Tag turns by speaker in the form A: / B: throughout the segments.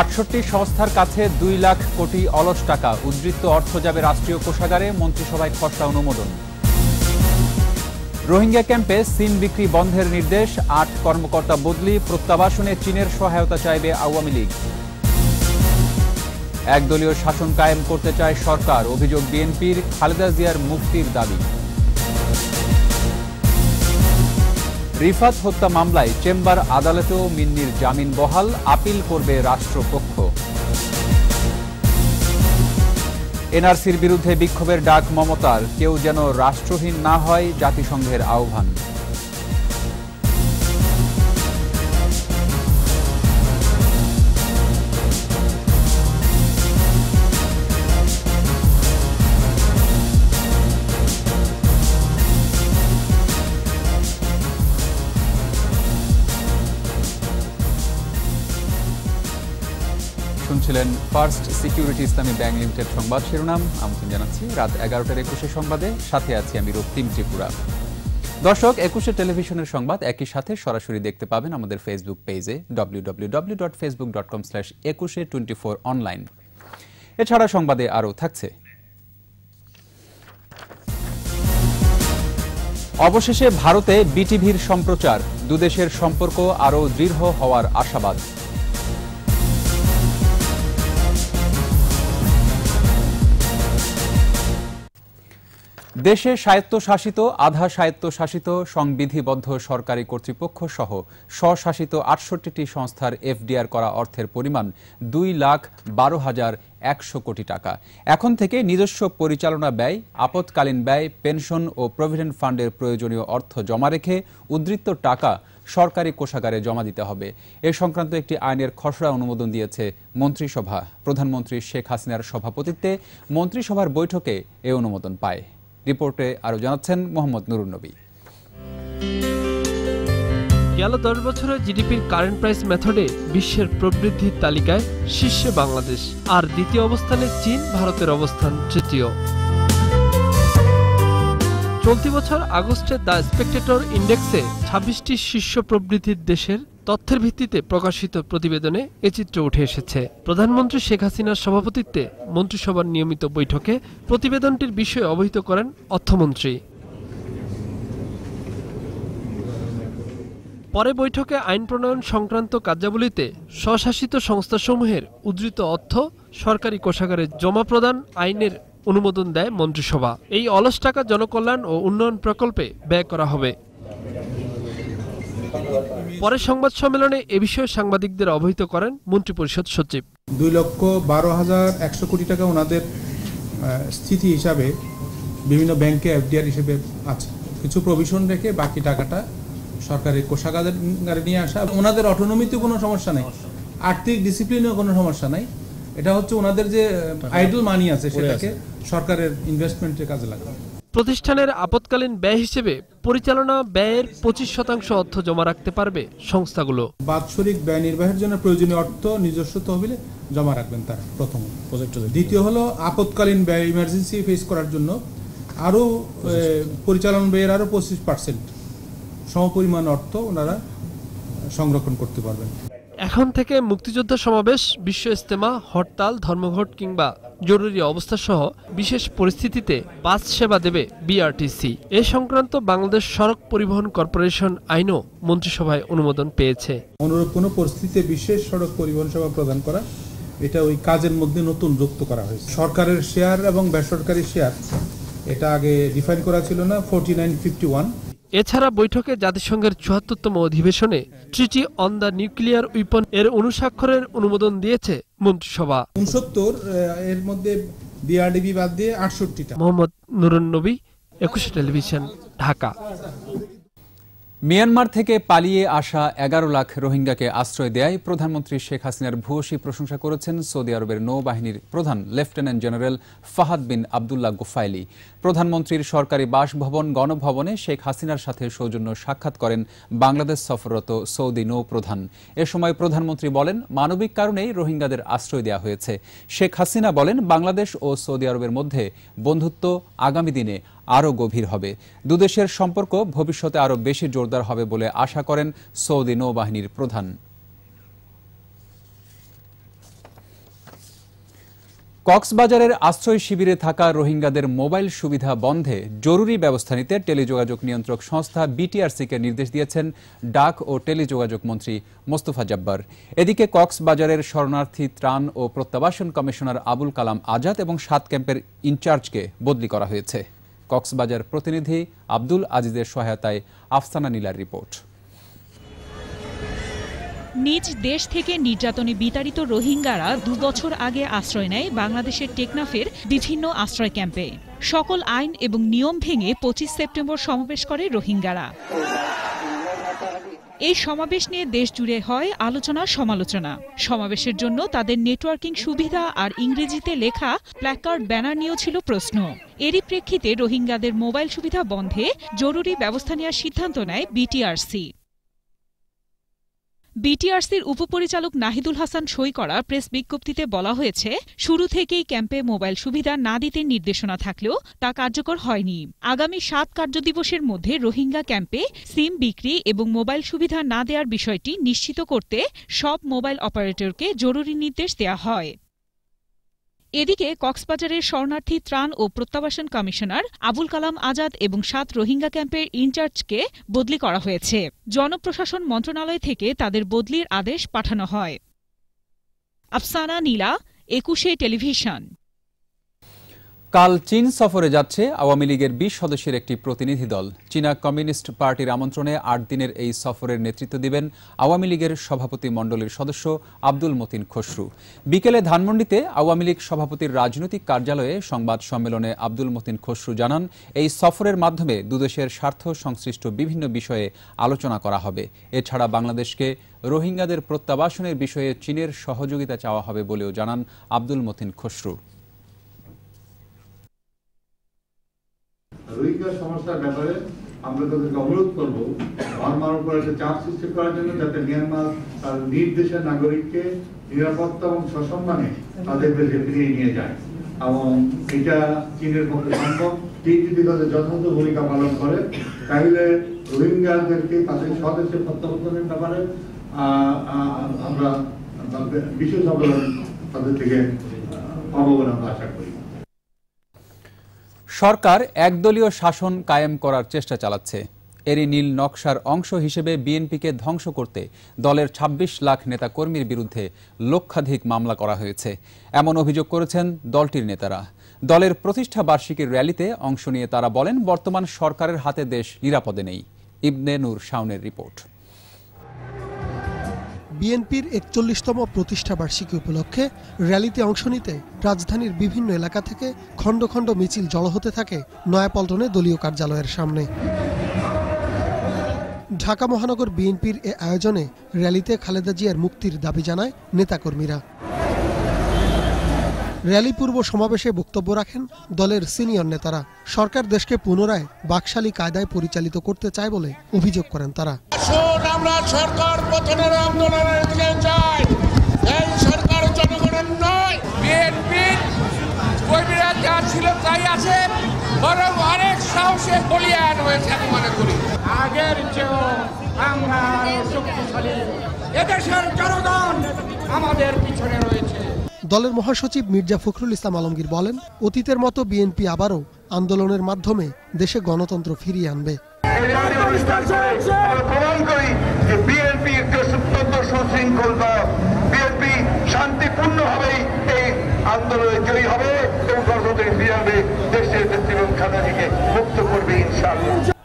A: আটষট্টি সংস্থার কাছে দুই লাখ কোটি অলস টাকা উদ্বৃত্ত অর্থ যাবে রাষ্ট্রীয় কোষাগারে মন্ত্রিসভায় খসড়া অনুমোদন রোহিঙ্গা ক্যাম্পে সিম বিক্রি বন্ধের নির্দেশ আট কর্মকর্তা বদলি প্রত্যাবাসনে চীনের সহায়তা চাইবে আওয়ামী লীগ একদলীয় শাসন কায়েম করতে চায় সরকার অভিযোগ বিএনপির খালেদা জিয়ার মুক্তির দাবি রিফাত হত্যা মামলায় চেম্বার আদালতেও মিন্নির জামিন বহাল আপিল করবে রাষ্ট্রপক্ষ এনআরসির বিরুদ্ধে বিক্ষোভের ডাক মমতার কেউ যেন রাষ্ট্রহীন না হয় জাতিসংঘের আহ্বান শুনছিলেন First Security Islami Bank Limited সংবাদ শিরোনাম আমি জানাচ্ছি রাত এগারোটার একুশে সংবাদে সাথে আছি আমি রক্তিম ত্রিপুরা দর্শক একুশে টেলিভিশনের সংবাদ একই সাথে সরাসরি দেখতে পাবেন আমাদের ফেসবুক পেজে W dot Facebook dot com slash Ekushey twenty four online এছাড়া সংবাদে আরও থাকছে অবশেষে ভারতে বিটিভির সম্প্রচার দুদেশের সম্পর্ক আরও দৃঢ় হওয়ার আশাবাদ দেশে স্বায়ত্তশাসিত আধা স্বায়ত্তশাসিত সংবিধিবদ্ধ সরকারি কর্তৃপক্ষ সহ স্বশাসিত আটষট্টিটি সংস্থার এফডিআর করা অর্থের পরিমাণ দুই লাখ বারো হাজার একশো কোটি টাকা এখন থেকে নিজস্ব পরিচালনা ব্যয় আপতকালীন ব্যয় পেনশন ও প্রভিডেন্ট ফান্ডের প্রয়োজনীয় অর্থ জমা রেখে উদ্বৃত্ত টাকা সরকারি কোষাগারে জমা দিতে হবে এ সংক্রান্ত একটি আইনের খসড়া অনুমোদন দিয়েছে মন্ত্রিসভা প্রধানমন্ত্রী শেখ হাসিনার সভাপতিত্বে মন্ত্রিসভার বৈঠকে এ অনুমোদন পায় রিপোর্টে আরও জানাচ্ছেন মোহাম্মদ নুরুন নবী
B: গেল দশ বছরে জিডিপির কারেন্ট প্রাইস মেথডে বিশ্বের প্রবৃদ্ধির তালিকায় শীর্ষে বাংলাদেশ আর দ্বিতীয় অবস্থানে চীন ভারতের অবস্থান তৃতীয় চলতি বছর আগস্টে দ্য স্পেকটেটর ইন্ডেক্সে ছাব্বিশটি শীর্ষ প্রবৃদ্ধির দেশের তথ্যের ভিত্তিতে প্রকাশিত প্রতিবেদনে এ চিত্র উঠে এসেছে প্রধানমন্ত্রী শেখ হাসিনার সভাপতিত্বে মন্ত্রিসভার নিয়মিত বৈঠকে প্রতিবেদনটির বিষয়ে অবহিত করেন অর্থমন্ত্রী পরে বৈঠকে আইন প্রণয়ন সংক্রান্ত কার্যাবলীতে স্বশাসিত সংস্থাসমূহের উদ্ধৃত অর্থ সরকারি কোষাগারে জমা প্রদান আইনের অনুমোদন দেয় মন্ত্রিসভা এই অলস টাকা জনকল্যাণ ও উন্নয়ন প্রকল্পে ব্যয় করা হবে পরে সংবাদ সম্মেলনে এ বিষয়ে সাংবাদিকদের অবহিত করেন মন্ত্রিপরিষদ সচিব দুই লক্ষ বারো হাজার একশো কোটি টাকা ওনাদের স্থিতি হিসাবে বিভিন্ন ব্যাংকে এফডিআর হিসেবে আছে কিছু প্রভিশন রেখে
A: বাকি টাকাটা সরকারের কোষাগারে নিয়ে আসা ওনাদের অটোনমিতে কোনো সমস্যা নেই আর্থিক ডিসিপ্লিনেও কোনো সমস্যা নাই এটা হচ্ছে ওনাদের যে আইডল মানি আছে সেটাকে সরকারের ইনভেস্টমেন্টের কাজে লাগানো
B: প্রতিষ্ঠানের আপতকালীন ব্যয় হিসেবে পরিচালনা ব্যয়ের পঁচিশ শতাংশ অর্থ জমা রাখতে পারবে সংস্থাগুলো
A: বাৎসরিক ব্যয় নির্বাহের জন্য
C: প্রয়োজনীয় অর্থ নিজস্ব তহবিলে জমা রাখবেন তার প্রথম দ্বিতীয় হলো আপতকালীন ব্যয় ইমার্জেন্সি ফেস করার জন্য আরও পরিচালন ব্যয়ের আরও পঁচিশ পার্সেন্ট সমপরিমাণ অর্থ ওনারা সংরক্ষণ করতে পারবেন
B: এখন থেকে মুক্তিযোদ্ধা সমাবেশ বিশ্ব ইস্তেমা হরতাল ধর্মঘট কিংবা জরুরি অবস্থা সহ বিশেষ পরিস্থিতিতে বাস সেবা দেবে বিআরটিসি এ সংক্রান্ত বাংলাদেশ সড়ক পরিবহন কর্পোরেশন আইনও মন্ত্রিসভায় অনুমোদন পেয়েছে অনুরূপ কোনো পরিস্থিতিতে বিশেষ
C: সড়ক পরিবহন সেবা প্রদান করা এটা ওই কাজের মধ্যে নতুন যুক্ত করা হয়েছে সরকারের শেয়ার এবং বেসরকারি শেয়ার এটা আগে ডিফাইন করা ছিল না ফোরটি নাইন ফিফটি ওয়ান
B: এছাড়া বৈঠকে জাতিসংঘের চুয়াত্তরতম অধিবেশনে treaty on the nuclear weapon এর অনুস্বাক্ষরের অনুমোদন দিয়েছে মন্ত্রিসভা উনসত্তর এর মধ্যে বিআরডিবি বাদ দিয়ে আটষট্টিটা মোহাম্মদ নুরুন নবী একুশে টেলিভিশন ঢাকা
A: মিয়ানমার থেকে পালিয়ে আসা এগারো লাখ রোহিঙ্গাকে আশ্রয় দেয় প্রধানমন্ত্রী শেখ হাসিনার ভূয়সী প্রশংসা করেছেন সৌদি আরবের নৌবাহিনীর প্রধান lieutenant general Fahad bin Abdullah Ghufaili প্রধানমন্ত্রীর সরকারি বাসভবন গণভবনে শেখ হাসিনার সাথে সৌজন্য সাক্ষাৎ করেন বাংলাদেশ সফররত সৌদি নৌপ্রধান এ সময় প্রধানমন্ত্রী বলেন মানবিক কারণেই রোহিঙ্গাদের আশ্রয় দেওয়া হয়েছে শেখ হাসিনা বলেন বাংলাদেশ ও সৌদি আরবের মধ্যে বন্ধুত্ব আগামী দিনে আরও গভীর হবে দুদেশের সম্পর্ক ভবিষ্যতে আরও বেশি জোরদার হবে বলে আশা করেন সৌদি নৌবাহিনীর প্রধান কক্সবাজারের আশ্রয় শিবিরে থাকা রোহিঙ্গাদের মোবাইল সুবিধা বন্ধে জরুরি ব্যবস্থা নিতে টেলিযোগাযোগ নিয়ন্ত্রক সংস্থা বিটিআরসিকে নির্দেশ দিয়েছেন ডাক ও টেলিযোগাযোগ মন্ত্রী মোস্তফা জব্বার এদিকে কক্সবাজারের শরণার্থী ত্রাণ ও প্রত্যাবাসন কমিশনার আবুল কালাম আজাদ এবং সাত ক্যাম্পের ইনচার্জকে বদলি করা হয়েছে কক্সবাজার প্রতিনিধি আব্দুল আজিজের সহায়তায় আফসানা নীলার রিপোর্ট
D: নিজ দেশ থেকে নির্যাতনে বিতাড়িত রোহিঙ্গারা দু বছর আগে আশ্রয় নেয় বাংলাদেশের টেকনাফের বিভিন্ন আশ্রয় ক্যাম্পে সকল আইন এবং নিয়ম ভেঙে পঁচিশ সেপ্টেম্বর সমাবেশ করে রোহিঙ্গারা এই সমাবেশ নিয়ে দেশ জুড়ে হয় আলোচনা সমালোচনা সমাবেশের জন্য তাদের নেটওয়ার্কিং সুবিধা আর ইংরেজিতে লেখা প্ল্যাকার্ড ব্যানার নিয়েও ছিল প্রশ্ন এরই প্রেক্ষিতে রোহিঙ্গাদের মোবাইল সুবিধা বন্ধে জরুরি ব্যবস্থা নেওয়ার সিদ্ধান্ত নেয় বিটিআরসি বিটিআরসির উপপরিচালক নাহিদুল হাসান সই করা প্রেস বিজ্ঞপ্তিতে বলা হয়েছে শুরু থেকেই ক্যাম্পে মোবাইল সুবিধা না দিতে নির্দেশনা থাকলেও তা কার্যকর হয়নি আগামী সাত কার্যদিবসের মধ্যে রোহিঙ্গা ক্যাম্পে সিম বিক্রি এবং মোবাইল সুবিধা না দেওয়ার বিষয়টি নিশ্চিত করতে সব মোবাইল অপারেটরকে জরুরি নির্দেশ দেওয়া হয় এদিকে কক্সবাজারের শরণার্থী ত্রাণ ও প্রত্যাবাসন কমিশনার আবুল কালাম আজাদ এবং সাত রোহিঙ্গা ক্যাম্পের ইনচার্জকে বদলি করা হয়েছে জনপ্রশাসন মন্ত্রণালয় থেকে তাদের বদলির আদেশ পাঠানো হয় আফসানা নীলা একুশে টেলিভিশন
A: কাল চীন সফরে যাচ্ছে আওয়ামী লীগের বিশ সদস্যের একটি প্রতিনিধি দল চীনা কমিউনিস্ট পার্টির আমন্ত্রণে আট দিনের এই সফরের নেতৃত্ব দিবেন আওয়ামী লীগের সভাপতি মণ্ডলীর সদস্য আব্দুল মতিন খসরু বিকেলে ধানমন্ডিতে আওয়ামী লীগ সভাপতির রাজনৈতিক কার্যালয়ে সংবাদ সম্মেলনে আব্দুল মতিন খসরু জানান এই সফরের মাধ্যমে দুদেশের স্বার্থ সংশ্লিষ্ট বিভিন্ন বিষয়ে আলোচনা করা হবে এছাড়া বাংলাদেশকে রোহিঙ্গাদের প্রত্যাবাসনের বিষয়ে চীনের সহযোগিতা চাওয়া হবে বলেও জানান আব্দুল মতিন খসরু
C: রোহিঙ্গা সমস্যার ব্যাপারে আমরা তাদেরকে অনুরোধ করব মারমার উপর একটা চাপ সৃষ্টি করার জন্য যাতে মিয়ানমার তার নিজ নাগরিককে নিরাপত্তা এবং সসম্মানে তাদের দেশে ফিরিয়ে নিয়ে যায় এবং এটা চীনের পক্ষে সম্ভব চীন যদি তাদের যথাযথ ভূমিকা পালন করে তাহলে রোহিঙ্গাদেরকে তাদের স্বদেশে প্রত্যাবর্তনের ব্যাপারে আমরা বিশেষ অবদান তাদের থেকে পাবো বলে আমরা আশা
A: সরকার একদলীয় শাসন কায়েম করার চেষ্টা চালাচ্ছে এরই নীল নকশার অংশ হিসেবে বিএনপিকে ধ্বংস করতে দলের ২৬ লাখ নেতাকর্মীর বিরুদ্ধে লক্ষাধিক মামলা করা হয়েছে এমন অভিযোগ করেছেন দলটির নেতারা দলের প্রতিষ্ঠা বার্ষিকীর র্যালিতে অংশ নিয়ে তারা বলেন বর্তমান সরকারের হাতে দেশ নিরাপদে নেই ইবনে নূর শাওনের রিপোর্ট
E: বিএনপির একচল্লিশতম প্রতিষ্ঠা বার্ষিকী উপলক্ষে র্যালিতে অংশ নিতে রাজধানীর বিভিন্ন এলাকা থেকে খণ্ড খণ্ড মিছিল জড়ো হতে থাকে নয়াপল্টনে দলীয় কার্যালয়ের সামনে ঢাকা মহানগর বিএনপির এ আয়োজনে র্যালিতে খালেদা জিয়ার মুক্তির দাবি জানায় নেতাকর্মীরা র্যালি পূর্ব সমাবেশে বক্তব্য রাখেন দলের সিনিয়র নেতারা সরকার দেশকে পুনরায় বাকশালী কায়দায় পরিচালিত করতে চায় বলে অভিযোগ করেন তারা
C: সরকার সরকার
A: তাই আছে অনেক
C: আগের
E: আমাদের পিছনে রয়েছে দলের মহাসচিব মির্জা ফখরুল ইসলাম আলমগীর বলেন অতীতের মতো বিএনপি আবারও আন্দোলনের মাধ্যমে দেশে গণতন্ত্র ফিরিয়ে আনবে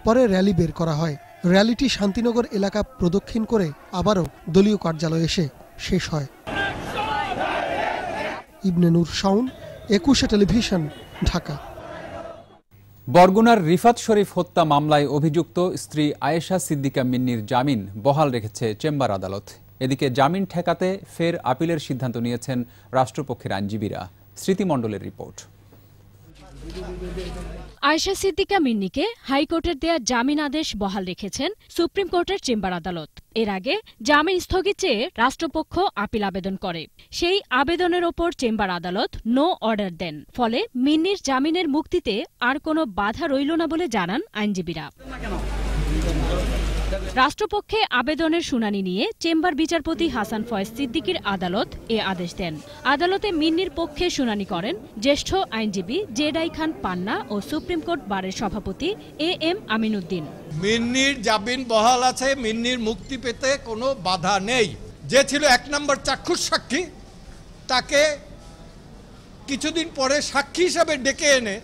E: পরে র্যালি বের করা হয় র্যালিটি শান্তিনগর এলাকা প্রদক্ষিণ করে আবারও দলীয় কার্যালয়ে এসে শেষ হয় ইবনে নূর শাউন একুশে টেলিভিশন ঢাকা
A: বরগুনার রিফাত শরীফ হত্যা মামলায় অভিযুক্ত স্ত্রী আয়েশা সিদ্দিকা মিন্নির জামিন বহাল রেখেছে চেম্বার আদালত এদিকে জামিন ঠেকাতে ফের আপিলের সিদ্ধান্ত নিয়েছেন রাষ্ট্রপক্ষের আইনজীবীরা স্মৃতিমণ্ডলের রিপোর্ট
F: আয়সা সিদ্দিকা মিন্নিকে হাইকোর্টের দেয়া জামিন আদেশ বহাল রেখেছেন সুপ্রিম কোর্টের চেম্বার আদালত এর আগে জামিন স্থগিত চেয়ে রাষ্ট্রপক্ষ আপিল আবেদন করে সেই আবেদনের ওপর চেম্বার আদালত নো অর্ডার দেন ফলে মিন্নির জামিনের মুক্তিতে আর কোনো বাধা রইল না বলে জানান আইনজীবীরা রাষ্ট্রপক্ষে আবেদনের শুনানি নিয়ে চেম্বার বিচারপতি হাসান ফয়েজ সিদ্দিকির আদালত এ আদেশ দেন আদালতে মিন্নির পক্ষে শুনানি করেন জ্যেষ্ঠ আইনজীবী জেডাই খান পান্না ও সুপ্রিম কোর্ট বারের সভাপতি এ এম আমিনুদ্দিন
E: মিন্নির জামিন বহাল আছে মিন্নির মুক্তি পেতে কোনো বাধা নেই যে ছিল এক নম্বর চাক্ষুষ সাক্ষী তাকে কিছুদিন পরে সাক্ষী হিসাবে ডেকে এনে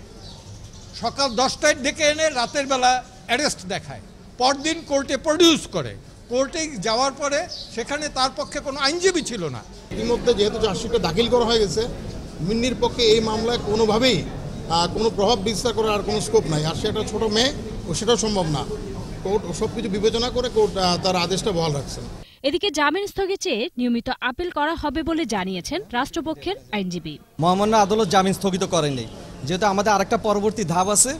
E: সকাল দশটায় ডেকে এনে রাতের বেলা অ্যারেস্ট দেখায় পরদিন কোর্টে প্রডিউস করে কোর্টে যাওয়ার পরে সেখানে তার পক্ষে কোনো আইনজীবী ছিল না ইতিমধ্যে যেহেতু চার্জশিটটা দাখিল করা হয়ে গেছে মিন্নির পক্ষে এই মামলায় কোনোভাবেই কোনো প্রভাব বিস্তার করার আর কোনো স্কোপ নাই আর সে একটা ছোটো মেয়ে ও সেটাও সম্ভব না কোর্ট সব কিছু বিবেচনা করে কোর্ট তার আদেশটা বহাল রাখছেন
F: এদিকে জামিন স্থগিত চেয়ে নিয়মিত আপিল করা হবে বলে জানিয়েছেন রাষ্ট্রপক্ষের আইনজীবী
E: মহামান্য আদালত জামিন স্থগিত করেনি যেহেতু
G: আমাদের আরেকটা পরবর্তী ধাপ আছে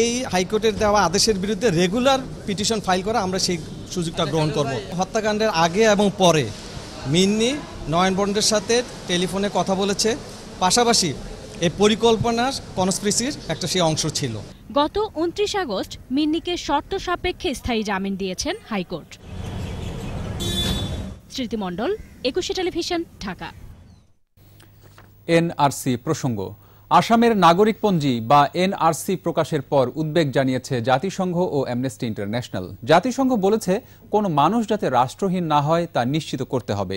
G: এই হাইকোর্টের দেওয়া আদেশের বিরুদ্ধে রেগুলার পিটিশন ফাইল করা আমরা সেই সুযোগটা গ্রহণ করব হত্যাকাণ্ডের আগে এবং পরে মিন্নি নয়ন সাথে টেলিফোনে কথা বলেছে পাশাপাশি এই পরিকল্পনার কনস্পিরিসির একটা সেই অংশ ছিল
F: গত উনত্রিশ আগস্ট মিন্নিকে শর্ত সাপেক্ষে স্থায়ী জামিন দিয়েছেন হাইকোর্ট স্মৃতিমণ্ডল একুশে টেলিভিশন ঢাকা
A: এনআরসি প্রসঙ্গ আসামের নাগরিকপঞ্জি বা এনআরসি প্রকাশের পর উদ্বেগ জানিয়েছে জাতিসংঘ ও অ্যামনেস্টি ইন্টারন্যাশনাল জাতিসংঘ বলেছে কোনো মানুষ যাতে রাষ্ট্রহীন না হয় তা নিশ্চিত করতে হবে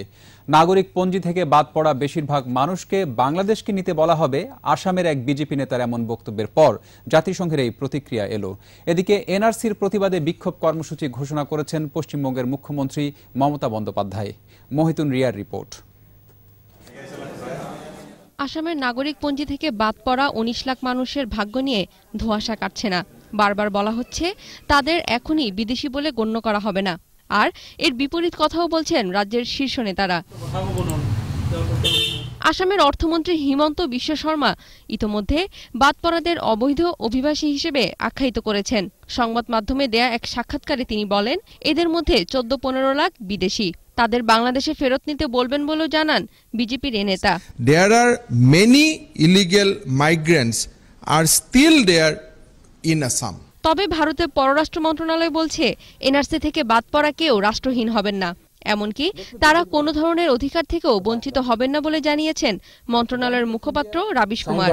A: নাগরিকপঞ্জি থেকে বাদ পড়া বেশিরভাগ মানুষকে বাংলাদেশকে নিতে বলা হবে আসামের এক বিজেপি নেতার এমন বক্তব্যের পর জাতিসংঘের এই প্রতিক্রিয়া এলো এদিকে এনআরসির প্রতিবাদে বিক্ষোভ কর্মসূচি ঘোষণা করেছেন পশ্চিমবঙ্গের মুখ্যমন্ত্রী মমতা বন্দ্যোপাধ্যায় মহিতুন রিয়ার রিপোর্ট
H: আসামের নাগরিক থেকে বাদ পড়া উনিশ লাখ মানুষের ভাগ্য নিয়ে ধোঁয়াশা কাটছে না বারবার বলা হচ্ছে তাদের এখনই বিদেশি বলে গণ্য করা হবে না আর এর বিপরীত কথাও বলছেন রাজ্যের শীর্ষ নেতারা আসামের অর্থমন্ত্রী হিমন্ত বিশ্ব শর্মা ইতোমধ্যে বাদপরাদের অবৈধ অভিবাসী হিসেবে আখ্যায়িত করেছেন সংবাদ মাধ্যমে দেয়া এক সাক্ষাৎকারে তিনি বলেন এদের মধ্যে চোদ্দ পনেরো লাখ বিদেশি তাদের বাংলাদেশে ফেরত নিতে বলবেন বলেও জানান বিজেপির এ নেতা
C: there are many illegal migrants are still there in Assam
H: তবে ভারতের পররাষ্ট্র মন্ত্রণালয় বলছে এনআরসি থেকে বাদ পড়া কেউ রাষ্ট্রহীন হবেন না এমনকি তারা কোনো ধরনের অধিকার থেকেও বঞ্চিত হবেন না বলে জানিয়েছেন মন্ত্রণালয়ের মুখপাত্র রাবিশ কুমার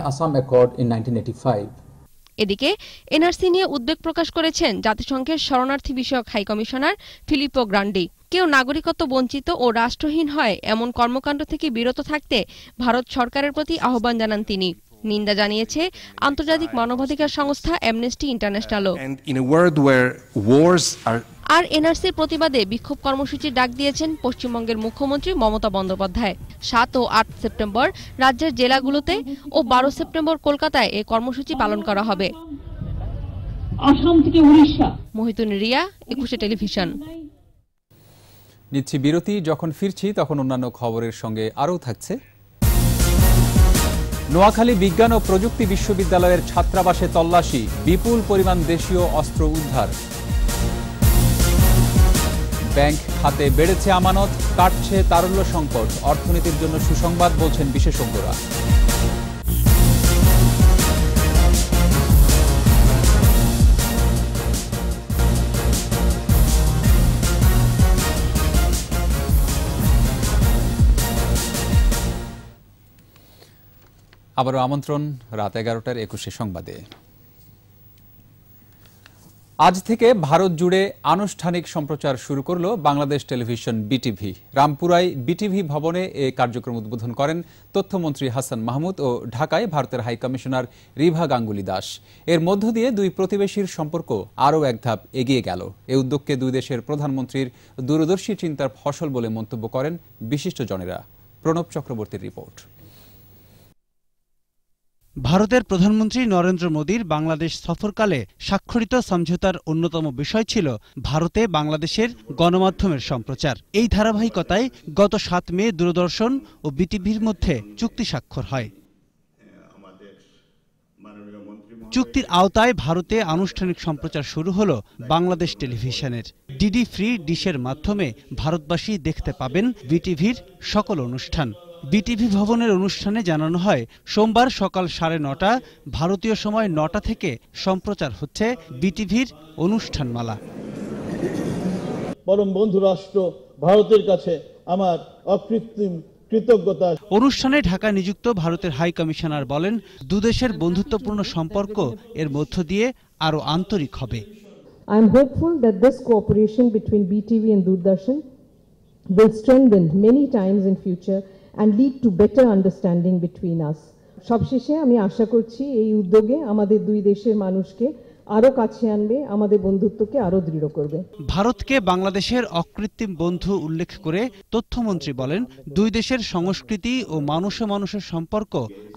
H: এদিকে এনআরসি নিয়ে উদ্বেগ প্রকাশ করেছেন জাতিসংঘের শরণার্থী বিষয়ক হাই কমিশনার ফিলিপো গ্রান্ডি কেউ নাগরিকত্ব বঞ্চিত ও রাষ্ট্রহীন হয় এমন কর্মকাণ্ড থেকে বিরত থাকতে ভারত সরকারের প্রতি আহ্বান জানান তিনি নিন্দা জানিয়েছে আন্তর্জাতিক মানবাধিকার সংস্থা অ্যামনেস্টি ইন্টারন্যাশনালও আর এনআরসির প্রতিবাদে বিক্ষোভ কর্মসূচির ডাক দিয়েছেন পশ্চিমবঙ্গের মুখ্যমন্ত্রী মমতা বন্দ্যোপাধ্যায় সাত ও আট সেপ্টেম্বর রাজ্যের জেলাগুলোতে ও বারো সেপ্টেম্বর কলকাতায় এ কর্মসূচি পালন করা হবে আসাম থেকে উড়িষ্যা মহিতুন রিয়া একুশে টেলিভিশন
A: নিচ্ছি বিরতি যখন ফিরছি তখন অন্যান্য খবরের সঙ্গে আরও থাকছে নোয়াখালী বিজ্ঞান ও প্রযুক্তি বিশ্ববিদ্যালয়ের ছাত্রাবাসে তল্লাশি বিপুল পরিমাণ দেশীয় অস্ত্র উদ্ধার ব্যাংক খাতে বেড়েছে আমানত কাটছে তারল্য সংকট অর্থনীতির জন্য সুসংবাদ বলছেন বিশেষজ্ঞরা আবারও আমন্ত্রণ রাত এগারোটার একুশে সংবাদে আজ থেকে ভারত জুড়ে আনুষ্ঠানিক সম্প্রচার শুরু করল বাংলাদেশ টেলিভিশন বিটিভি রামপুরায় বিটিভি ভবনে এ কার্যক্রম উদ্বোধন করেন তথ্যমন্ত্রী হাসান মাহমুদ ও ঢাকায় ভারতের হাইকমিশনার রিভা গাঙ্গুলি দাস এর মধ্য দিয়ে দুই প্রতিবেশীর সম্পর্ক আরও এক ধাপ এগিয়ে গেল এ উদ্যোগকে দুই দেশের প্রধানমন্ত্রীর দূরদর্শী চিন্তার ফসল বলে মন্তব্য করেন বিশিষ্টজনেরা প্রণব চক্রবর্তীর রিপোর্ট
C: ভারতের প্রধানমন্ত্রী নরেন্দ্র মোদীর বাংলাদেশ সফরকালে স্বাক্ষরিত সমঝোতার অন্যতম বিষয় ছিল ভারতে বাংলাদেশের গণমাধ্যমের সম্প্রচার এই ধারাবাহিকতায় গত সাত মে দূরদর্শন ও বিটিভির মধ্যে চুক্তি স্বাক্ষর হয় চুক্তির আওতায় ভারতে আনুষ্ঠানিক সম্প্রচার শুরু হল বাংলাদেশ টেলিভিশনের ডিডি ফ্রি ডিশের মাধ্যমে ভারতবাসী দেখতে পাবেন বিটিভির সকল অনুষ্ঠান বিটিভি ভবনের অনুষ্ঠানে জানানো হয় সোমবার সকাল সাড়ে নটা ভারতীয় সময় নটা থেকে সম্প্রচার হচ্ছে বিটিভির অনুষ্ঠানমালা পরম বন্ধু রাষ্ট্র ভারতের কাছে আমার অকৃত্রিম কৃতজ্ঞতা অনুষ্ঠানে ঢাকা নিযুক্ত ভারতের হাই কমিশনার বলেন দুদেশের বন্ধুত্বপূর্ণ সম্পর্ক এর মধ্য দিয়ে আরো আন্তরিক হবে I am hopeful that this
D: cooperation between BTV and Doordarshan will strengthen many times in future and lead to better understanding between us সবশেষে আমি আশা করছি এই উদ্যোগে আমাদের দুই দেশের মানুষকে আরও কাছে আনবে আমাদের বন্ধুত্বকে আরও দৃঢ় করবে
C: ভারতকে বাংলাদেশের অকৃত্রিম বন্ধু উল্লেখ করে তথ্যমন্ত্রী বলেন দুই দেশের সংস্কৃতি ও মানুষে মানুষের সম্পর্ক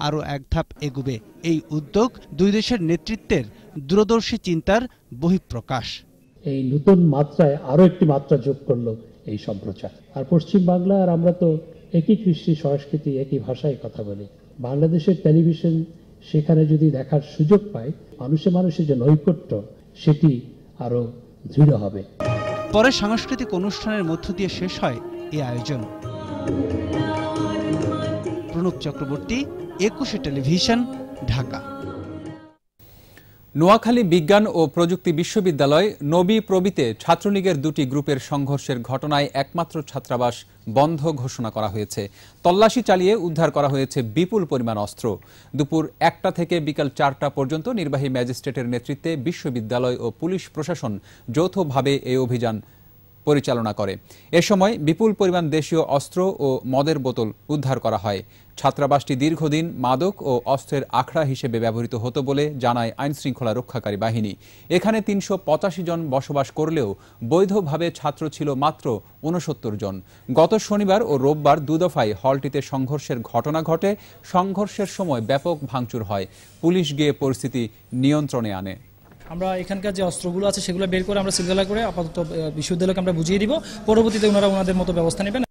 C: আরও এক ধাপ এগুবে এই উদ্যোগ দুই দেশের নেতৃত্বের দূরদর্শী চিন্তার বহিঃপ্রকাশ এই নতুন মাত্রায় আরও একটি মাত্রা যোগ করলো এই সম্প্রচার আর পশ্চিম বাংলা আর আমরা তো একই কৃষ্টি সংস্কৃতি একই ভাষায় কথা বলে বাংলাদেশের টেলিভিশন সেখানে যদি দেখার সুযোগ পায় মানুষে মানুষের যে নৈকট্য সেটি আরও দৃঢ় হবে পরে সাংস্কৃতিক অনুষ্ঠানের মধ্য দিয়ে শেষ হয় এই আয়োজন
A: প্রণব চক্রবর্তী একুশে টেলিভিশন ঢাকা নোয়াখালী বিজ্ঞান ও প্রযুক্তি বিশ্ববিদ্যালয় নবী প্রবিতে ছাত্রলীগের দুটি গ্রুপের সংঘর্ষের ঘটনায় একমাত্র ছাত্রাবাস বন্ধ ঘোষণা করা হয়েছে তল্লাশি চালিয়ে উদ্ধার করা হয়েছে বিপুল পরিমাণ অস্ত্র দুপুর একটা থেকে বিকাল চারটা পর্যন্ত নির্বাহী ম্যাজিস্ট্রেটের নেতৃত্বে বিশ্ববিদ্যালয় ও পুলিশ প্রশাসন যৌথভাবে এই অভিযান পরিচালনা করে এ সময় বিপুল পরিমাণ দেশীয় অস্ত্র ও মদের বোতল উদ্ধার করা হয় ছাত্রাবাসটি দীর্ঘদিন মাদক ও অস্ত্রের আখড়া হিসেবে ব্যবহৃত হতো বলে জানায় আইনশৃঙ্খলা রক্ষাকারী বাহিনী এখানে তিনশো জন বসবাস করলেও বৈধভাবে ছাত্র ছিল মাত্র উনসত্তর জন গত শনিবার ও রোববার দুদফায় হলটিতে সংঘর্ষের ঘটনা ঘটে সংঘর্ষের সময় ব্যাপক ভাঙচুর হয় পুলিশ গিয়ে পরিস্থিতি নিয়ন্ত্রণে আনে
B: আমরা এখানকার যে অস্ত্রগুলো আছে সেগুলো বের করে আমরা সিলগালা করে আপাতত বিশ্ববিদ্যালয়কে আমরা বুঝিয়ে দিব পরবর্তীতে ওনারা ওনাদের মতো ব্যবস্থা নেবেন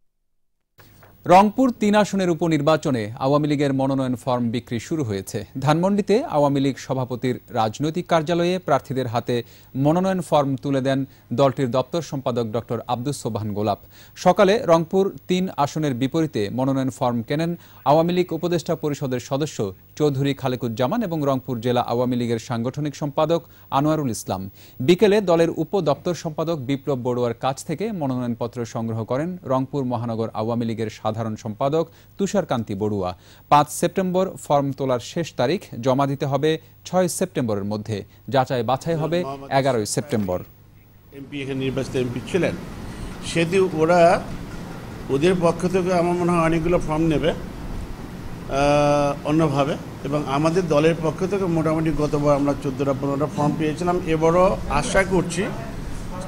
B: রংপুর
A: তিন আসনের উপনির্বাচনে আওয়ামী লীগের মনোনয়ন ফর্ম বিক্রি শুরু হয়েছে ধানমন্ডিতে আওয়ামী লীগ সভাপতির রাজনৈতিক কার্যালয়ে প্রার্থীদের হাতে মনোনয়ন ফর্ম তুলে দেন দলটির দপ্তর সম্পাদক ডক্টর আব্দুস সোবহান গোলাপ সকালে রংপুর তিন আসনের বিপরীতে মনোনয়ন ফর্ম কেনেন আওয়ামী লীগ উপদেষ্টা পরিষদের সদস্য চৌধুরী খালেকুজ্জামান এবং রংপুর জেলা আওয়ামী লীগের সাংগঠনিক সম্পাদক আনোয়ারুল ইসলাম বিকেলে দলের উপদপ্তর সম্পাদক বিপ্লব বড়ুয়ার কাছ থেকে মনোনয়নপত্র সংগ্রহ করেন রংপুর মহানগর আওয়ামী লীগের সাধারণ সম্পাদক তুষারকান্তি বড়ুয়া পাঁচ সেপ্টেম্বর ফর্ম তোলার শেষ তারিখ জমা দিতে হবে ছয় সেপ্টেম্বরের মধ্যে যাচাই বাছাই হবে এগারোই সেপ্টেম্বর সেদিন নির্বাচিত ছিলেন ওরা ওদের পক্ষ থেকে আমার মনে হয় অনেকগুলো
C: ফর্ম নেবে অন্যভাবে এবং আমাদের দলের পক্ষ থেকে মোটামুটি গতবার আমরা চোদ্দোটা পনেরোটা ফর্ম পেয়েছিলাম এবারও আশা করছি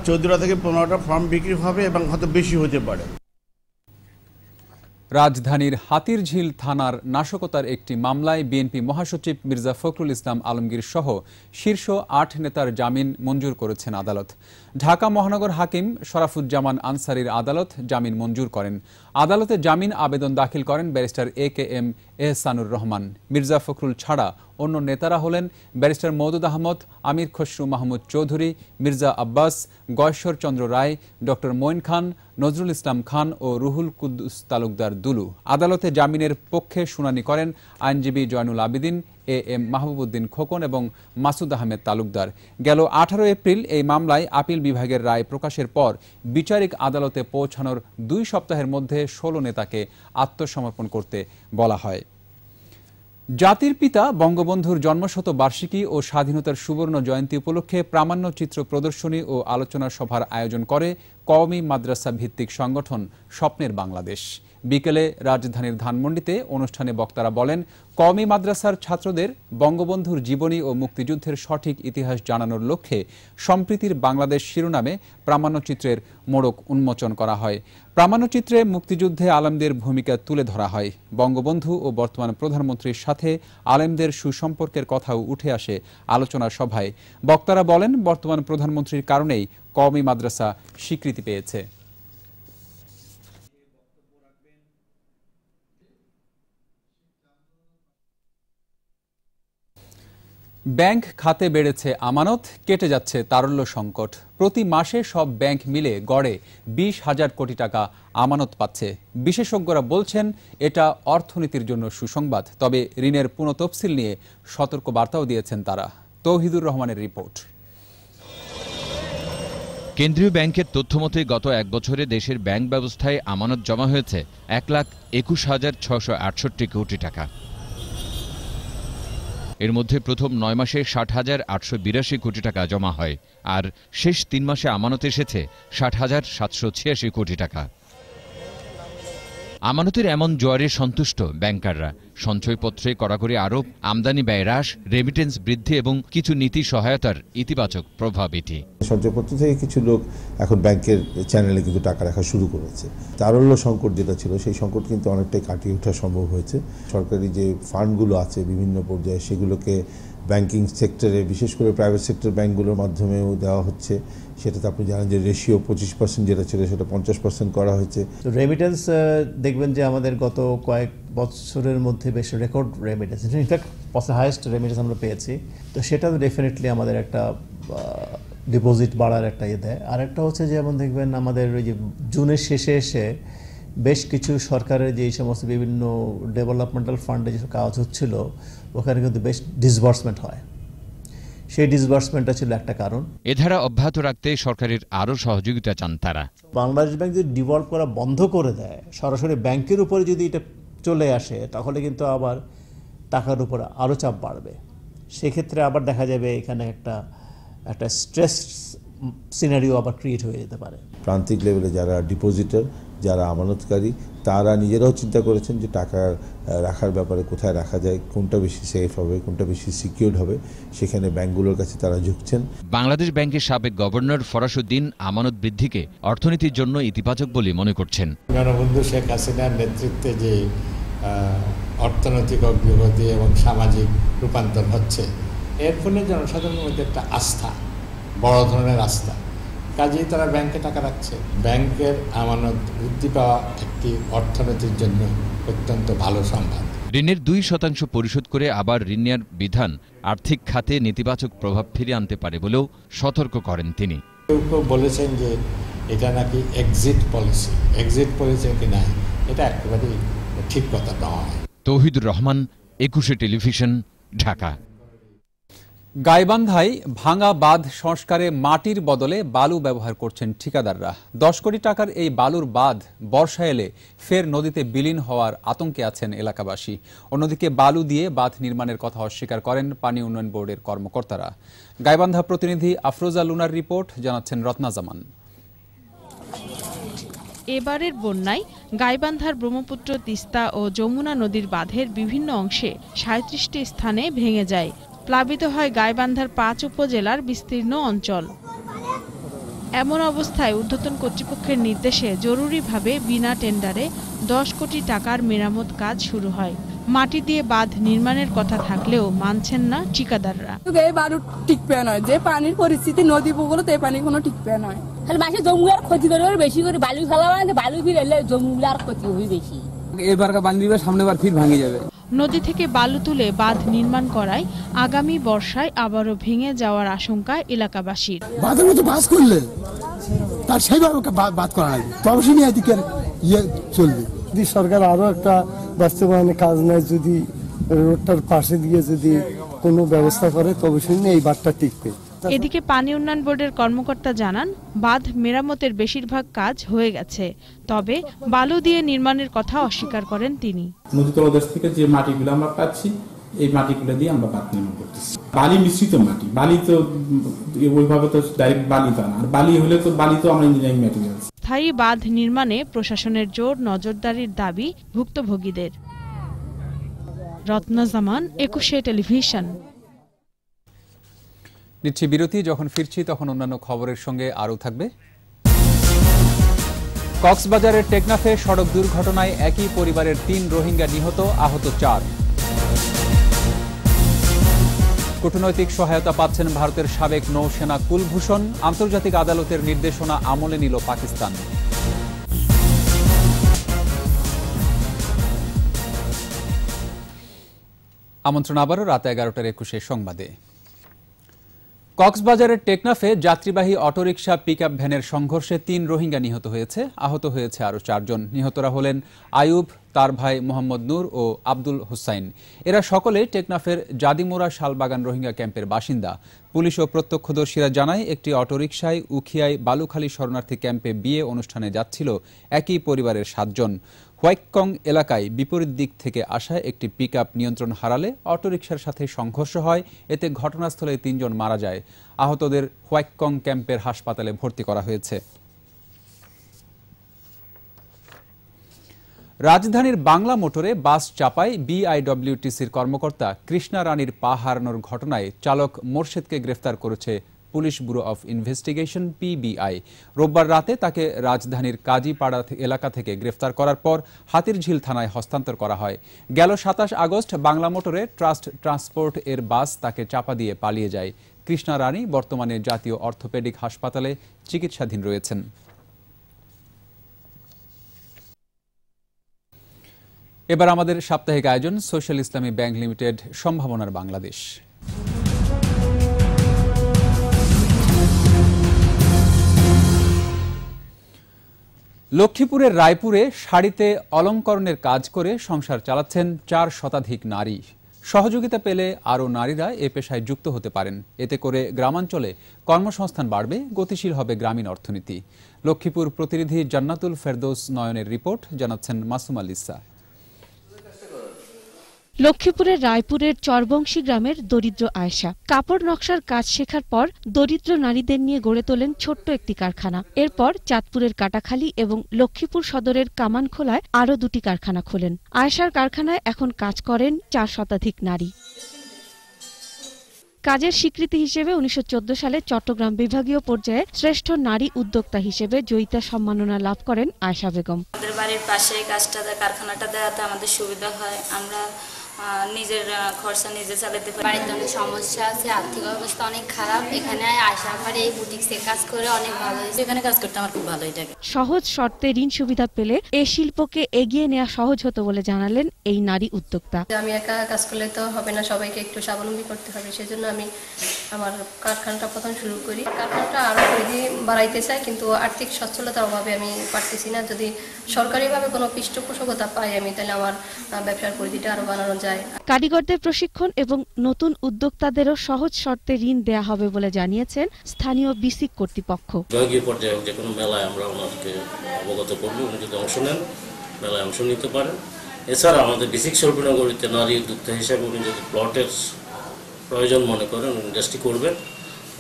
C: চোদ্দোটা থেকে পনেরোটা ফর্ম বিক্রি হবে এবং হয়তো বেশি হতে পারে
A: রাজধানীর হাতিরঝিল থানার নাশকতার একটি মামলায় বিএনপি মহাসচিব মির্জা ফখরুল ইসলাম আলমগীর সহ শীর্ষ আট নেতার জামিন মঞ্জুর করেছেন আদালত ঢাকা মহানগর হাকিম শরাফুজ্জামান আনসারির আদালত জামিন মঞ্জুর করেন আদালতে জামিন আবেদন দাখিল করেন barrister A K M Ehsanur Rahman Mirza Fakhrul ছাড়া অন্য নেতারা হলেন ব্যারিস্টার মৌদুদ আহমদ আমির খসরু মাহমুদ চৌধুরী মির্জা আব্বাস গয়েশ্বরচন্দ্র রায় ডক্টর মঈন খান নজরুল ইসলাম খান ও রুহুল কুদ্দুস তালুকদার দুলু আদালতে জামিনের পক্ষে শুনানি করেন আইনজীবী জয়নুল আবেদিন এ এম মাহবুবুদ্দিন খোকন এবং মাসুদ আহমেদ তালুকদার গেল আঠারো এপ্রিল এই মামলায় আপিল বিভাগের রায় প্রকাশের পর বিচারিক আদালতে পৌঁছানোর দুই সপ্তাহের মধ্যে ষোলো নেতাকে আত্মসমর্পণ করতে বলা হয় জাতির পিতা বঙ্গবন্ধুর জন্মশত বার্ষিকী ও স্বাধীনতার সুবর্ণ জয়ন্তী উপলক্ষে প্রামাণ্য চিত্র প্রদর্শনী ও আলোচনা সভার আয়োজন করে কওমি মাদ্রাসা ভিত্তিক সংগঠন স্বপ্নের বাংলাদেশ বিকেলে রাজধানীর ধানমন্ডিতে অনুষ্ঠানে বক্তারা বলেন কওমি মাদ্রাসার ছাত্রদের বঙ্গবন্ধুর জীবনী ও মুক্তিযুদ্ধের সঠিক ইতিহাস জানানোর লক্ষ্যে সম্প্রীতির বাংলাদেশ শিরোনামে প্রামাণ্যচিত্রের মোড়ক উন্মোচন করা হয় প্রামাণ্যচিত্রে মুক্তিযুদ্ধে আলেমদের ভূমিকা তুলে ধরা হয় বঙ্গবন্ধু ও বর্তমান প্রধানমন্ত্রীর সাথে আলেমদের সুসম্পর্কের কথাও উঠে আসে আলোচনা সভায় বক্তারা বলেন বর্তমান প্রধানমন্ত্রীর কারণেই কওমি মাদ্রাসা স্বীকৃতি পেয়েছে ব্যাংক খাতে বেড়েছে আমানত কেটে যাচ্ছে তারল্য সংকট প্রতি মাসে সব ব্যাংক মিলে গড়ে বিশ হাজার কোটি টাকা আমানত পাচ্ছে বিশেষজ্ঞরা বলছেন এটা অর্থনীতির জন্য সুসংবাদ তবে ঋণের পুনঃতফসিল নিয়ে সতর্ক বার্তাও দিয়েছেন তারা তৌহিদুর রহমানের রিপোর্ট কেন্দ্রীয় ব্যাংকের
G: তথ্যমতে গত এক বছরে দেশের ব্যাংক ব্যবস্থায় আমানত জমা হয়েছে এক লাখ একুশ হাজার ছশো আটষট্টি কোটি টাকা এর মধ্যে প্রথম নয় মাসে ষাট হাজার আটশো বিরাশি কোটি টাকা জমা হয় আর শেষ তিন মাসে আমানত এসেছে ষাট হাজার সাতশো ছিয়াশি কোটি টাকা আমানতের এমন জোয়ারে সন্তুষ্ট ব্যাংকাররা সঞ্চয়পত্রে কড়াকড়ি আরোপ আমদানি ব্যয় হ্রাস রেমিটেন্স বৃদ্ধি এবং কিছু নীতি সহায়তার ইতিবাচক প্রভাব এটি
C: সঞ্চয়পত্র থেকে কিছু লোক এখন ব্যাংকের চ্যানেলে কিন্তু টাকা রাখা শুরু করেছে তারল্য সংকট যেটা ছিল সেই সংকট কিন্তু অনেকটাই কাটিয়ে ওঠা সম্ভব হয়েছে সরকারি যে ফান্ডগুলো আছে বিভিন্ন পর্যায়ে সেগুলোকে ব্যাংকিং সেক্টরে বিশেষ করে প্রাইভেট সেক্টর ব্যাংকগুলোর মাধ্যমেও দেওয়া হচ্ছে তো আপনি জানেন যে রেশিও পঁচিশ পার্সেন্ট যেটা ছিল সেটা পঞ্চাশ পার্সেন্ট করা হয়েছে তো রেমিটেন্স দেখবেন যে আমাদের গত কয়েক বছরের মধ্যে বেশ record remittance in fact highest remittance আমরা পেয়েছি তো সেটা ডেফিনেটলি আমাদের একটা ডিপোজিট বাড়ার একটা ইয়ে দেয় আর একটা হচ্ছে যেমন দেখবেন আমাদের ওই যে জুনের শেষে এসে বেশ কিছু সরকারের যে সমস্ত বিভিন্ন ডেভেলপমেন্টাল ফান্ডে যেসব কাজ হচ্ছিল ওখানে কিন্তু বেশ ডিসবার্সমেন্ট হয় সেই ডিসবার্সমেন্টটা ছিল একটা কারণ
G: এধারা অব্যাহত রাখতে সরকারের আরও সহযোগিতা চান তারা
C: বাংলাদেশ ব্যাংক যদি ডিভলভ করা বন্ধ করে দেয় সরাসরি ব্যাংকের উপরে যদি এটা চলে আসে তাহলে কিন্তু আবার টাকার উপর আরও চাপ বাড়বে সেক্ষেত্রে আবার দেখা যাবে এখানে একটা একটা স্ট্রেস সিনারিও আবার ক্রিয়েট হয়ে যেতে পারে প্রান্তিক লেভেলে যারা ডিপোজিটার যারা আমানতকারী তারা নিজেরাও চিন্তা করেছেন যে টাকা রাখার ব্যাপারে কোথায় রাখা যায় কোনটা বেশি সেফ হবে কোনটা বেশি সিকিউর হবে সেখানে ব্যাংকগুলোর কাছে তারা ঝুঁকছেন
G: বাংলাদেশ ব্যাংকের সাবেক গভর্নর ফরাসুদ্দিন আমানত বৃদ্ধিকে অর্থনীতির জন্য ইতিবাচক বলে মনে করছেন জনবন্ধু শেখ হাসিনার নেতৃত্বে যে অর্থনৈতিক অগ্রগতি এবং সামাজিক রূপান্তর হচ্ছে
C: এর ফলে জনসাধারণের মধ্যে একটা আস্থা
G: বড় ধরনের আস্থা
C: কাজেই তারা ব্যাংকে টাকা রাখছে ব্যাংকের আমানত বৃদ্ধি পাওয়া একটি অর্থনীতির জন্য
G: অত্যন্ত ভালো সংবাদ ঋণের দুই শতাংশ পরিশোধ করে আবার ঋণ নেওয়ার বিধান আর্থিক খাতে নেতিবাচক প্রভাব ফিরে আনতে পারে বলেও সতর্ক করেন তিনি
E: কেউ কেউ বলেছেন যে
G: এটা নাকি এক্সিট পলিসি এক্সিট পলিসি কি নাই এটা একেবারেই ঠিক কথা নয় তৌহিদুর রহমান একুশে টেলিভিশন ঢাকা
A: গাইবান্ধায় ভাঙা বাঁধ সংস্কারে মাটির বদলে বালু ব্যবহার করছেন ঠিকাদাররা দশ কোটি টাকার এই বালুর বাঁধ বর্ষা এলে ফের নদীতে বিলীন হওয়ার আতঙ্কে আছেন এলাকাবাসী অন্যদিকে বালু দিয়ে বাঁধ নির্মাণের কথা অস্বীকার করেন পানি উন্নয়ন বোর্ডের কর্মকর্তারা গাইবান্ধা প্রতিনিধি আফরোজা লুনার রিপোর্ট জানাচ্ছেন রত্নাজামান
I: এবারের বন্যায় গাইবান্ধার ব্রহ্মপুত্র তিস্তা ও যমুনা নদীর বাঁধের বিভিন্ন অংশে সাঁত্রিশটি স্থানে ভেঙে যায় প্লাবিত হয় গাইবান্ধার পাঁচ উপজেলার বিস্তীর্ণ অঞ্চল এমন অবস্থায় উদ্ধতন কর্তৃপক্ষের নির্দেশে জরুরিভাবে বিনা টেন্ডারে দশ কোটি টাকার মেরামত কাজ শুরু হয় মাটি দিয়ে বাঁধ নির্মাণের কথা থাকলেও মানছেন না ঠিকাদাররা
F: এই বালু টিকবে নয় যে পানির পরিস্থিতি নদী পুকুরতে এই পানি কোনো টিকবে নয় তাহলে মাসে জমু আর ক্ষতি করে বেশি করে বালু ফেলা বালু ফিরে জমি আর ক্ষতি হই বেশি
A: এবার
G: বান্ধি সামনে বার ফির ভাঙে যাবে
I: নদী থেকে বালু তুলে বাঁধ নির্মাণ করায় আগামী বর্ষায় আবারও ভেঙে যাওয়ার আশঙ্কা এলাকাবাসীর
E: বাঁধের মতো বাস করলে তার সেইভাবে বাঁধ করা লাগবে তবে সে নিয়ে এদিকে ইয়ে চলবে যদি সরকার আরো একটা বাস্তবায়নে কাজ নেয় যদি রোডটার পাশে দিয়ে যদি কোনো ব্যবস্থা করে তবে শুনে এই বাঁধটা টিকবে
I: এদিকে পানি উন্নয়ন বোর্ডের কর্মকর্তা জানান বাঁধ মেরামতের বেশিরভাগ কাজ হয়ে গেছে তবে বালু দিয়ে নির্মাণের কথা অস্বীকার করেন তিনি
C: থেকে যে মাটিগুলো আমরা পাচ্ছি এই মাটিগুলো দিয়ে আমরা বাঁধ নির্মাণ করতেছি বালি মিশ্রিত মাটি বালি তো ওইভাবে তো ডাইরেক্ট বালি তো আর বালি হলে তো বালি তো আমরা
B: ইঞ্জিনিয়ারিং ম্যাটেরিয়াল
I: স্থায়ী বাঁধ নির্মাণে প্রশাসনের জোর নজরদারির দাবি ভুক্তভোগীদের রত্না জামান একুশে টেলিভিশন
A: নিচ্ছি বিরতি যখন ফিরছি তখন অন্যান্য খবরের সঙ্গে আরও থাকবে কক্সবাজারের টেকনাফে সড়ক দুর্ঘটনায় একই পরিবারের তিন রোহিঙ্গা নিহত আহত চার কূটনৈতিক সহায়তা পাচ্ছেন ভারতের সাবেক নৌসেনা কুলভূষণ আন্তর্জাতিক আদালতের নির্দেশনা আমলে নিল পাকিস্তান আমন্ত্রণ আবারও রাত এগারোটার একুশে সংবাদে কক্সবাজারের টেকনাফে যাত্রীবাহী অটোরিকশা পিকআপ ভ্যানের সংঘর্ষে তিন রোহিঙ্গা নিহত হয়েছে আহত হয়েছে আরও চারজন নিহতরা হলেন আয়ুব তার ভাই মোহাম্মদ নূর ও আব্দুল হোসাইন এরা সকলে টেকনাফের জাদিমোরা শালবাগান রোহিঙ্গা ক্যাম্পের বাসিন্দা পুলিশ ও প্রত্যক্ষদর্শীরা জানায় একটি অটোরিকশায় উখিয়ায় বালুখালী শরণার্থী ক্যাম্পে বিয়ে অনুষ্ঠানে যাচ্ছিল একই পরিবারের সাতজন হোয়াইকং এলাকায় বিপরীত দিক থেকে আসা একটি পিক নিয়ন্ত্রণ হারালে অটোরিকশার সাথে সংঘর্ষ হয় এতে ঘটনাস্থলে তিনজন মারা যায় আহতদের হোয়াইকং ক্যাম্পের হাসপাতালে ভর্তি করা হয়েছে রাজধানীর বাংলা মোটরে বাস চাপায় বিআইডব্লিউটিসির কর্মকর্তা কৃষ্ণা রানীর পা হারানোর ঘটনায় চালক মোর্শেদকে গ্রেফতার করেছে police bureau of investigation PBI রোববার রাতে তাকে রাজধানীর কাজীপাড়া এলাকা থেকে গ্রেফতার করার পর হাতিরঝিল থানায় হস্তান্তর করা হয় গেল সাতাশ আগস্ট বাংলা মোটরে ট্রাস্ট ট্রান্সপোর্ট এর বাস তাকে চাপা দিয়ে পালিয়ে যায় কৃষ্ণা রানী বর্তমানে জাতীয় অর্থোপেডিক হাসপাতালে চিকিৎসাধীন রয়েছেন এবার আমাদের সাপ্তাহিক আয়োজন সোশ্যাল ইসলামী ব্যাংক লিমিটেড সম্ভাবনার বাংলাদেশ লক্ষ্মীপুরের রায়পুরে শাড়িতে অলঙ্করণের কাজ করে সংসার চালাচ্ছেন চার শতাধিক নারী সহযোগিতা পেলে আরও নারীরা এ পেশায় যুক্ত হতে পারেন এতে করে গ্রামাঞ্চলে কর্মসংস্থান বাড়বে গতিশীল হবে গ্রামীণ অর্থনীতি লক্ষ্মীপুর প্রতিনিধি জান্নাতুল ফেরদৌস নয়নের রিপোর্ট জানাচ্ছেন মাসুম আলিসা
J: লক্ষ্মীপুরের রায়পুরের চরবংশী গ্রামের দরিদ্র আয়সা কাপড় নকশার কাজ শেখার পর দরিদ্র নারীদের নিয়ে গড়ে তোলেন ছোট্ট একটি কারখানা এরপর চাঁদপুরের কাটাখালী এবং লক্ষ্মীপুর সদরের কামানখোলায় আরও দুটি কারখানা খোলেন আয়সার কারখানায় এখন কাজ করেন চার শতাধিক নারী কাজের স্বীকৃতি হিসেবে উনিশশো সালে চট্টগ্রাম বিভাগীয় পর্যায়ে শ্রেষ্ঠ নারী উদ্যোক্তা হিসেবে জয়িতা সম্মাননা লাভ করেন আয়সা বেগম
F: আমাদের বাড়ির পাশে কাজটা কারখানাটা দেওয়াতে আমাদের সুবিধা হয় আমরা নিজের খরচা নিজে চালাতে পারে বাড়িতে অনেক সমস্যা আছে আর্থিক অবস্থা অনেক খারাপ এখানে আসার পরে এই বুটিক্সে কাজ করে অনেক ভালো হয়েছে এখানে কাজ করতে আমার খুব ভালোই লাগে
J: সহজ শর্তে ঋণ সুবিধা পেলে এই শিল্পকে এগিয়ে নেওয়া সহজ হতো বলে জানালেন এই নারী উদ্যোক্তা
H: আমি একা কাজ করলে তো হবে না সবাইকে একটু স্বাবলম্বী করতে হবে সেজন্য আমি আমার কারখানাটা প্রথম শুরু করি কারখানাটা আরও পরিধি বাড়াইতে চাই কিন্তু আর্থিক সচ্ছলতার অভাবে আমি পারতেছি না যদি সরকারিভাবে কোনো পৃষ্ঠপোষকতা পাই আমি তাহলে আমার ব্যবসার পরিধিটা আরও যায় যায়
J: কারিগরদের প্রশিক্ষণ এবং নতুন উদ্যোক্তাদেরও সহজ শর্তে ঋণ দেয়া হবে বলে জানিয়েছেন স্থানীয় বিসিক কর্তৃপক্ষ
H: বিভাগীয় পর্যায়ে যে কোনো মেলায় আমরা অবগত করবো উনি যদি অংশ নেন মেলায় অংশ নিতে পারেন এছাড়া আমাদের বিসিক নারী উদ্যোক্তা হিসাবে উনি যদি প্লটের প্রয়োজন মনে করেন ইন্ডাস্ট্রি করবেন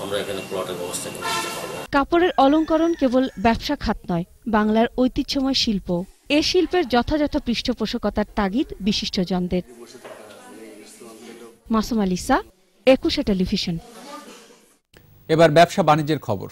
H: আমরা এখানে প্লটের ব্যবস্থা করে দিতে
J: পারবো কাপড়ের অলঙ্করণ কেবল ব্যবসা খাত নয় বাংলার ঐতিহ্যময় শিল্প এ শিল্পের যথাযথ পৃষ্ঠপোষকতার তাগিদ বিশিষ্টজনদের মাসুম আলিসা একুশে টেলিভিশন
A: এবার ব্যবসা বাণিজ্যের খবর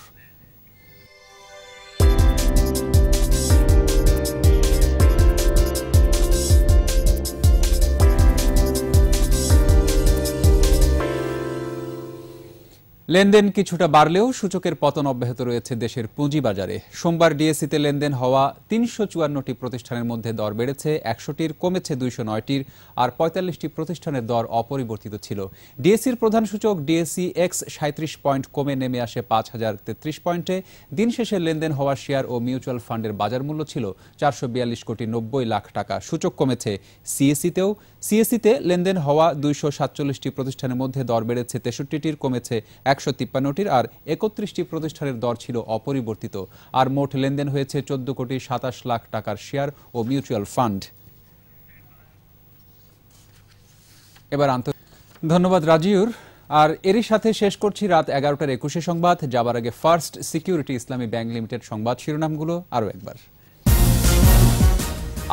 A: লেনদেন কিছুটা বাড়লেও সূচকের পতন অব্যাহত রয়েছে দেশের পুঁজিবাজারে সোমবার ডিএসিতে লেনদেন হওয়া তিনশো চুয়ান্নটি প্রতিষ্ঠানের মধ্যে দর বেড়েছে একশোটির কমেছে দুইশো নয়টির আর পঁয়তাল্লিশটি প্রতিষ্ঠানের দর অপরিবর্তিত ছিল ডিএসসির প্রধান সূচক ডিএসসি এক্স সাঁত্রিশ পয়েন্ট কমে নেমে আসে পাঁচ হাজার তেত্রিশ পয়েন্টে দিন শেষে লেনদেন হওয়া শেয়ার ও মিউচুয়াল ফান্ডের বাজার মূল্য ছিল চারশো বিয়াল্লিশ কোটি নব্বই লাখ টাকা সূচক কমেছে সিএসিতেও সিএসিতে লেনদেন হওয়া দুইশো সাতচল্লিশটি প্রতিষ্ঠানের মধ্যে দর বেড়েছে তেষট্টিটির কমেছে একশো তিপ্পান্নটির আর একত্রিশটি প্রতিষ্ঠানের দর ছিল অপরিবর্তিত আর মোট লেনদেন হয়েছে চোদ্দ কোটি সাতাশ লাখ টাকার শেয়ার ও মিউচুয়াল ফান্ড এবার ধন্যবাদ রাজিউর আর এরই সাথে শেষ করছি রাত এগারোটার একুশে সংবাদ যাবার আগে First Security Islami Bank Limited সংবাদ শিরোনামগুলো আরও একবার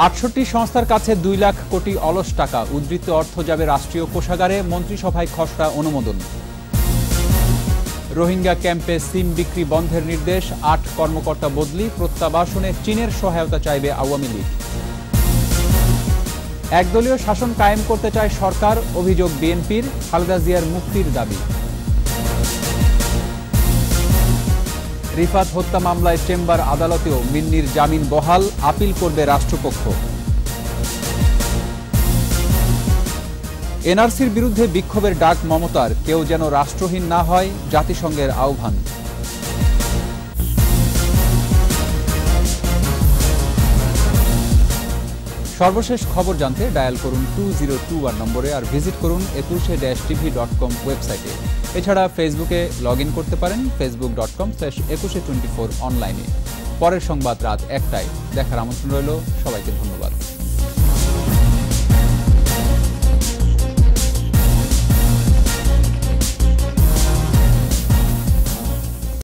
A: আটষট্টি সংস্থার কাছে দুই লাখ কোটি অলস টাকা উদ্বৃত্ত অর্থ যাবে রাষ্ট্রীয় কোষাগারে মন্ত্রিসভায় খসড়া অনুমোদন রোহিঙ্গা ক্যাম্পে সিম বিক্রি বন্ধের নির্দেশ আট কর্মকর্তা বদলি প্রত্যাবাসনে চীনের সহায়তা চাইবে আওয়ামী লীগ একদলীয় শাসন কায়েম করতে চায় সরকার অভিযোগ বিএনপির খালেদা জিয়ার মুক্তির দাবি রিফাত হত্যা মামলায় চেম্বার আদালতেও মিন্নির জামিন বহাল আপিল করবে রাষ্ট্রপক্ষ এনআরসির বিরুদ্ধে বিক্ষোভের ডাক মমতার কেউ যেন রাষ্ট্রহীন না হয় জাতিসংঘের আহ্বান সর্বশেষ খবর জানতে ডায়াল করুন টু জিরো টু ওয়ান নম্বরে আর ভিজিট করুন একুশে ড্যাশ টিভি ডট কম ওয়েবসাইটে এছাড়া ফেসবুকে লগ ইন করতে পারেন Facebook dot com slash Ekushey twenty four অনলাইনে পরের সংবাদ রাত একটায় দেখার আমন্ত্রণ রইল সবাইকে ধন্যবাদ